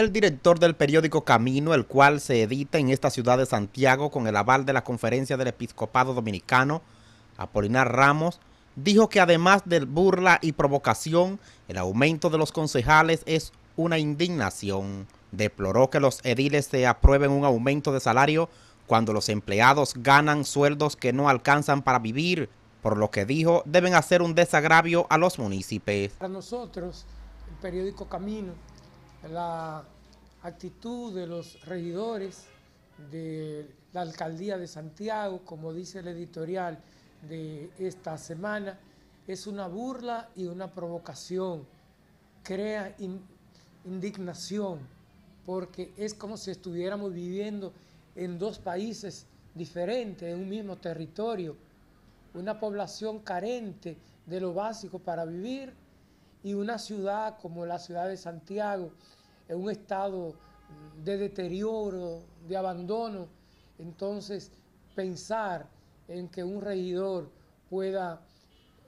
el director del periódico Camino, el cual se edita en esta ciudad de Santiago con el aval de la Conferencia del Episcopado Dominicano, Apolinar Ramos, dijo que además de burla y provocación, el aumento de los concejales es una indignación. Deploró que los ediles se aprueben un aumento de salario cuando los empleados ganan sueldos que no alcanzan para vivir, por lo que dijo deben hacer un desagravio a los municipios. Para nosotros, el periódico Camino la actitud de los regidores de la alcaldía de Santiago, como dice el editorial de esta semana, es una burla y una provocación, crea indignación, porque es como si estuviéramos viviendo en dos países diferentes, en un mismo territorio, una población carente de lo básico para vivir y una ciudad como la ciudad de Santiago, en un estado de deterioro, de abandono, entonces pensar en que un regidor pueda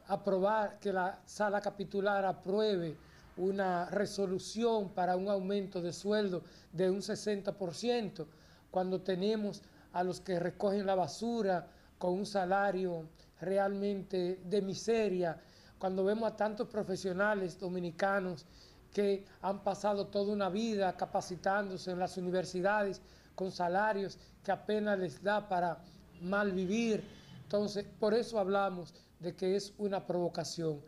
aprobar, que la sala capitular apruebe una resolución para un aumento de sueldo de un 60%, cuando tenemos a los que recogen la basura con un salario realmente de miseria, cuando vemos a tantos profesionales dominicanos que han pasado toda una vida capacitándose en las universidades con salarios que apenas les da para mal vivir. Entonces, por eso hablamos de que es una provocación.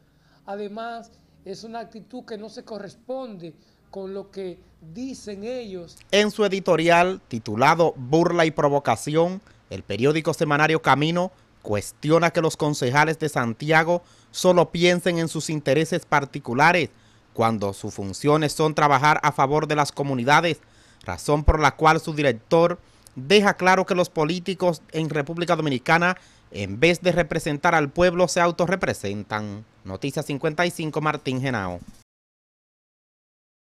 Además, es una actitud que no se corresponde con lo que dicen ellos. En su editorial titulado Burla y Provocación, el periódico semanario Camino Cuestiona que los concejales de Santiago solo piensen en sus intereses particulares cuando sus funciones son trabajar a favor de las comunidades, razón por la cual su director deja claro que los políticos en República Dominicana, en vez de representar al pueblo, se autorrepresentan. Noticia 55, Martín Genao.